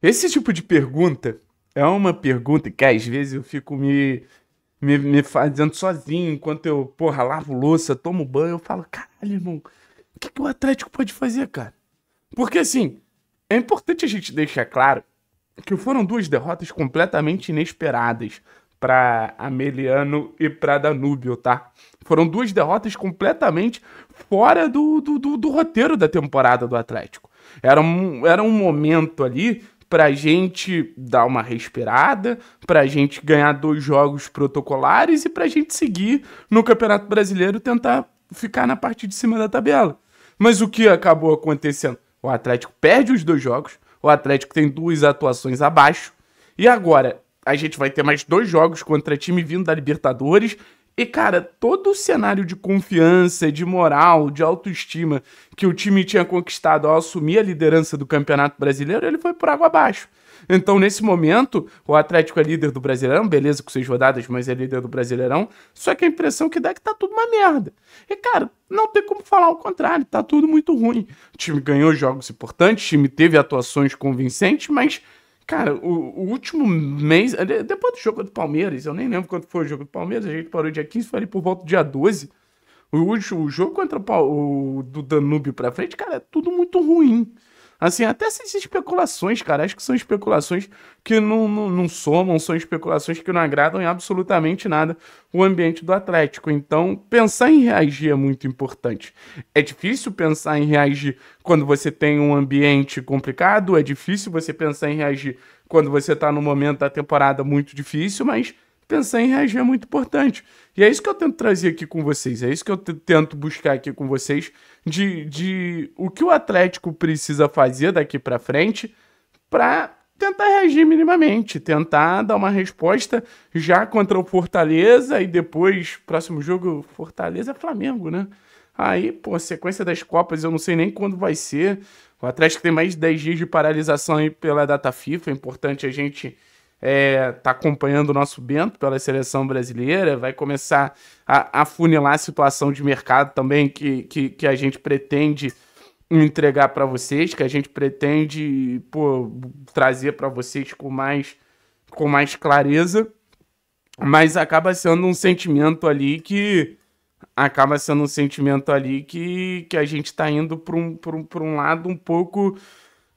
Esse tipo de pergunta é uma pergunta que às vezes eu fico me, me, me fazendo sozinho enquanto eu, porra, lavo louça, tomo banho. Eu falo, caralho, irmão, o que, que o Atlético pode fazer, cara? Porque assim, é importante a gente deixar claro que foram duas derrotas completamente inesperadas para Ameliano e para Danúbio, tá? Foram duas derrotas completamente fora do, do, do, do roteiro da temporada do Atlético. Era um, era um momento ali a gente dar uma respirada, a gente ganhar dois jogos protocolares e a gente seguir no Campeonato Brasileiro tentar ficar na parte de cima da tabela. Mas o que acabou acontecendo? O Atlético perde os dois jogos, o Atlético tem duas atuações abaixo, e agora a gente vai ter mais dois jogos contra time vindo da Libertadores e, cara, todo o cenário de confiança, de moral, de autoestima que o time tinha conquistado ao assumir a liderança do Campeonato Brasileiro, ele foi por água abaixo. Então, nesse momento, o Atlético é líder do Brasileirão, beleza com seis rodadas, mas é líder do Brasileirão. Só que a impressão que dá é que tá tudo uma merda. E, cara, não tem como falar o contrário, tá tudo muito ruim. O time ganhou jogos importantes, o time teve atuações convincentes, mas Cara, o, o, último mês, depois do jogo do Palmeiras, eu nem lembro quanto foi o jogo do Palmeiras, a gente parou dia 15, foi ali por volta do dia 12. O, o jogo contra o, o do Danúbio pra frente, cara, é tudo muito ruim. Assim, até essas especulações, cara, acho que são especulações que não, não, não somam, são especulações que não agradam em absolutamente nada o ambiente do Atlético. Então, pensar em reagir é muito importante. É difícil pensar em reagir quando você tem um ambiente complicado, é difícil você pensar em reagir quando você está num momento da temporada muito difícil, mas pensar em reagir é muito importante. E é isso que eu tento trazer aqui com vocês, é isso que eu tento buscar aqui com vocês, de, de o que o Atlético precisa fazer daqui para frente para tentar reagir minimamente, tentar dar uma resposta já contra o Fortaleza e depois, próximo jogo, Fortaleza Flamengo, né? Aí, pô, a sequência das Copas eu não sei nem quando vai ser. O Atlético tem mais de 10 dias de paralisação aí pela data FIFA, é importante a gente está é, acompanhando o nosso Bento pela seleção brasileira, vai começar a, a funilar a situação de mercado também que, que, que a gente pretende entregar para vocês, que a gente pretende pô, trazer para vocês com mais, com mais clareza, mas acaba sendo um sentimento ali que acaba sendo um sentimento ali que, que a gente está indo para um, um, um lado um pouco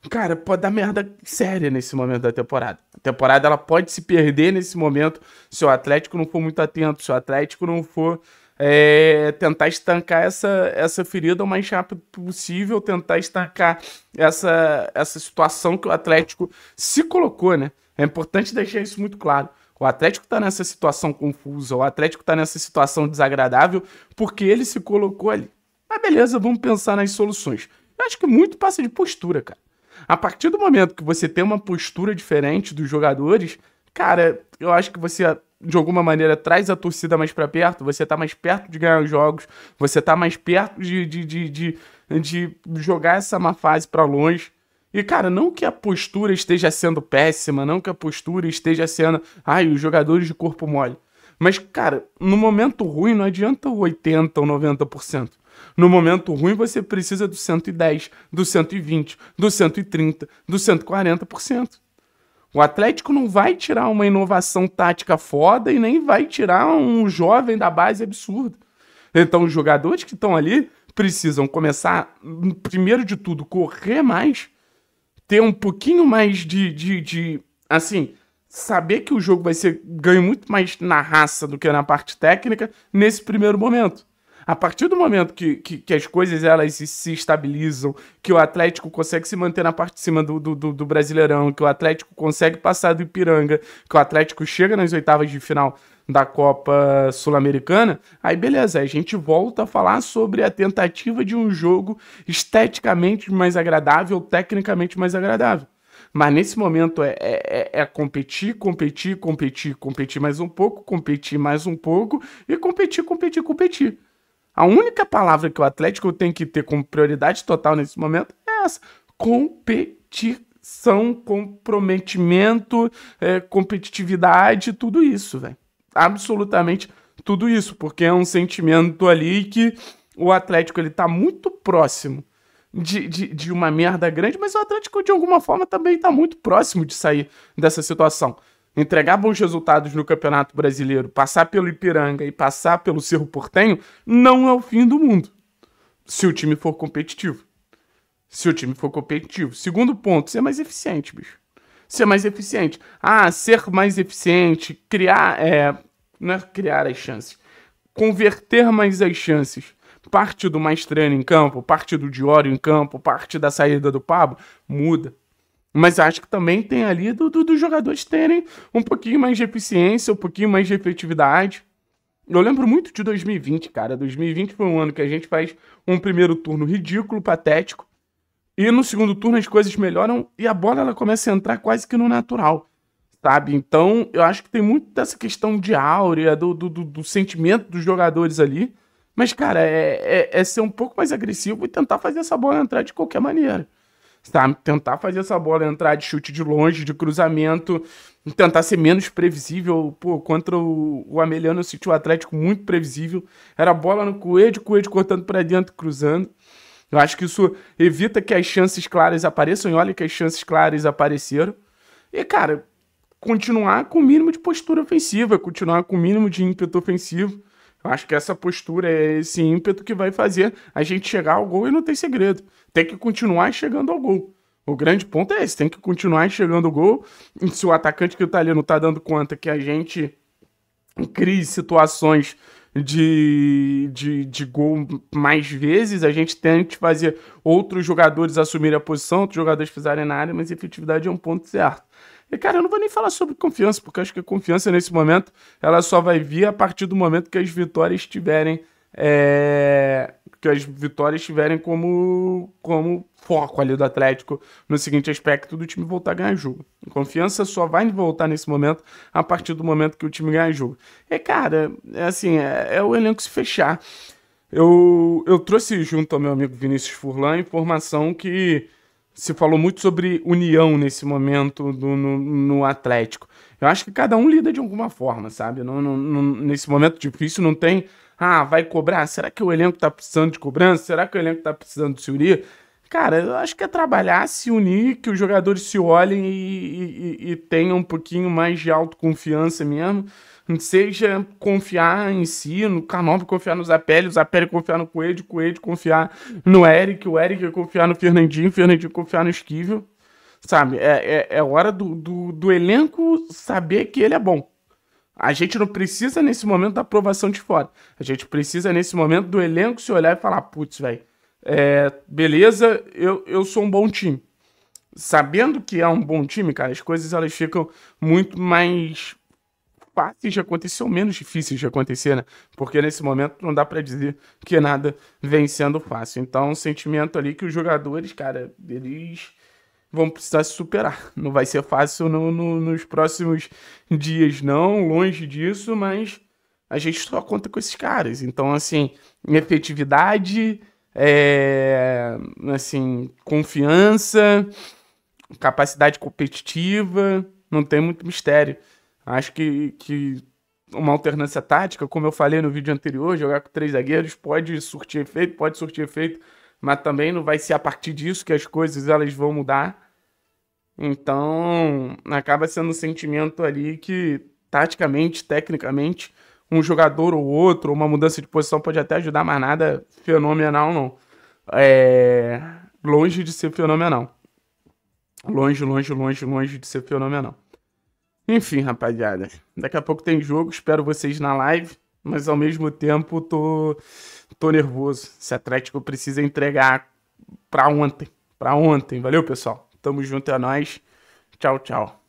Cara, pode dar merda séria nesse momento da temporada. A temporada ela pode se perder nesse momento se o Atlético não for muito atento, se o Atlético não for é, tentar estancar essa, essa ferida o mais rápido possível, tentar estancar essa, essa situação que o Atlético se colocou, né? É importante deixar isso muito claro. O Atlético está nessa situação confusa, o Atlético está nessa situação desagradável porque ele se colocou ali. Mas beleza, vamos pensar nas soluções. Eu acho que muito passa de postura, cara. A partir do momento que você tem uma postura diferente dos jogadores, cara, eu acho que você de alguma maneira traz a torcida mais para perto, você tá mais perto de ganhar os jogos, você tá mais perto de, de, de, de, de jogar essa má fase para longe. E, cara, não que a postura esteja sendo péssima, não que a postura esteja sendo, ai, os jogadores de corpo mole. Mas, cara, no momento ruim não adianta o 80% ou 90%. No momento ruim, você precisa do 110, do 120, do 130, do 140%. O Atlético não vai tirar uma inovação tática foda e nem vai tirar um jovem da base absurdo. Então, os jogadores que estão ali precisam começar, primeiro de tudo, correr mais, ter um pouquinho mais de. de, de assim, saber que o jogo vai ser ganho muito mais na raça do que na parte técnica nesse primeiro momento. A partir do momento que, que, que as coisas elas se, se, estabilizam, que o Atlético consegue se manter na parte de cima do, do, do, Brasileirão, que o Atlético consegue passar do Ipiranga, que o Atlético chega nas oitavas de final da Copa Sul-Americana, aí beleza, aí a gente volta a falar sobre a tentativa de um jogo esteticamente mais agradável, tecnicamente mais agradável. Mas nesse momento é, é, é, é competir, competir, competir, competir mais um pouco, competir mais um pouco e competir, competir, competir. A única palavra que o Atlético tem que ter como prioridade total nesse momento é essa: competição, comprometimento, é, competitividade, tudo isso, velho. Absolutamente tudo isso, porque é um sentimento ali que o Atlético ele tá muito próximo de, de, de, uma merda grande, mas o Atlético de alguma forma também tá muito próximo de sair dessa situação entregar bons resultados no Campeonato Brasileiro, passar pelo Ipiranga e passar pelo Cerro Portenho, não é o fim do mundo. Se o time for competitivo. Se o time for competitivo. Segundo ponto, ser mais eficiente, bicho. Ser mais eficiente. Ah, ser mais eficiente, criar. É, não é criar as chances. Converter mais as chances. Parte do treino em campo, parte do Diório em campo, parte da saída do Pablo, muda mas acho que também tem ali do, do, dos jogadores terem um pouquinho mais de eficiência, um pouquinho mais de efetividade. Eu lembro muito de 2020, cara. 2020 foi um ano que a gente faz um primeiro turno ridículo, patético. E no segundo turno as coisas melhoram e a bola ela começa a entrar quase que no natural, sabe? Então eu acho que tem muito dessa questão de áurea, do, do, do sentimento dos jogadores ali. Mas, cara, é, é, é ser um pouco mais agressivo e tentar fazer essa bola entrar de qualquer maneira sabe? Tá, tentar fazer essa bola entrar de chute de longe, de cruzamento, tentar ser menos previsível. Pô, contra o, o Ameliano eu senti o Atlético muito previsível. Era bola no Coelho, Coelho cortando para dentro, cruzando. Eu acho que isso evita que as chances claras apareçam, e olha que as chances claras apareceram. E, cara, continuar com o mínimo de postura ofensiva, continuar com o mínimo de ímpeto ofensivo. Eu acho que essa postura, é esse ímpeto que vai fazer a gente chegar ao gol e não tem segredo. Tem que continuar chegando ao gol. O grande ponto é esse, tem que continuar chegando ao gol. E se o atacante que tá ali não tá dando conta que a gente crie situações de, de, de gol mais vezes, a gente tente fazer outros jogadores assumirem a posição, outros jogadores pisarem na área, mas efetividade é um ponto certo. E, cara, eu não vou nem falar sobre confiança, porque acho que a confiança nesse momento ela só vai vir a partir do momento que as vitórias tiverem. É... que as vitórias tiverem como, como foco ali do Atlético no seguinte aspecto do time voltar a ganhar jogo. confiança só vai voltar nesse momento a partir do momento que o time ganhar jogo. E, cara, é assim, é, é o elenco se fechar. Eu, eu trouxe junto ao meu amigo Vinícius Furlan informação que se falou muito sobre união nesse momento do, no, no, Atlético. Eu acho que cada um lida de alguma forma, sabe? nesse momento difícil não tem. Ah, vai cobrar? Será que o elenco tá precisando de cobrança? Será que o elenco tá precisando de se unir? Cara, eu acho que é trabalhar, se unir, que os jogadores se olhem e, e, e tenham um pouquinho mais de autoconfiança mesmo. Seja confiar em si, no Canobi confiar no Zapelli, o Zapelli confiar no Coelho, o Coelho confiar no Eric, o Eric confiar no Fernandinho, o Fernandinho confiar no Esquivel. Sabe, é, é, é hora do, do, do elenco saber que ele é bom. A gente não precisa nesse momento da aprovação de fora. A gente precisa nesse momento do elenco se olhar e falar: putz, velho, é, beleza, eu, eu sou um bom time. Sabendo que é um bom time, cara, as coisas elas ficam muito mais fáceis de acontecer ou menos difíceis de acontecer, né? Porque nesse momento não dá para dizer que nada vem sendo fácil. Então, um sentimento ali que os jogadores, cara, eles vão precisar se superar. Não vai ser fácil no, no, nos próximos dias, não, longe disso, mas a gente só conta com esses caras. Então, assim, efetividade é, assim, confiança, capacidade competitiva, não tem muito mistério. Acho que, que uma alternância tática, como eu falei no vídeo anterior, jogar com três zagueiros pode surtir efeito, pode surtir efeito, mas também não vai ser a partir disso que as coisas elas vão mudar. Então, acaba sendo um sentimento ali que taticamente, tecnicamente, um jogador ou outro, uma mudança de posição pode até ajudar, mas nada fenomenal, não. É... Longe de ser fenomenal. Longe, longe, longe, longe de ser fenomenal. Enfim, rapaziada. Daqui a pouco tem jogo, espero vocês na live. Mas ao mesmo tempo, tô, tô nervoso. Esse Atlético precisa entregar pra ontem. Pra ontem. Valeu, pessoal. Tamo junto, é nóis. Tchau, tchau.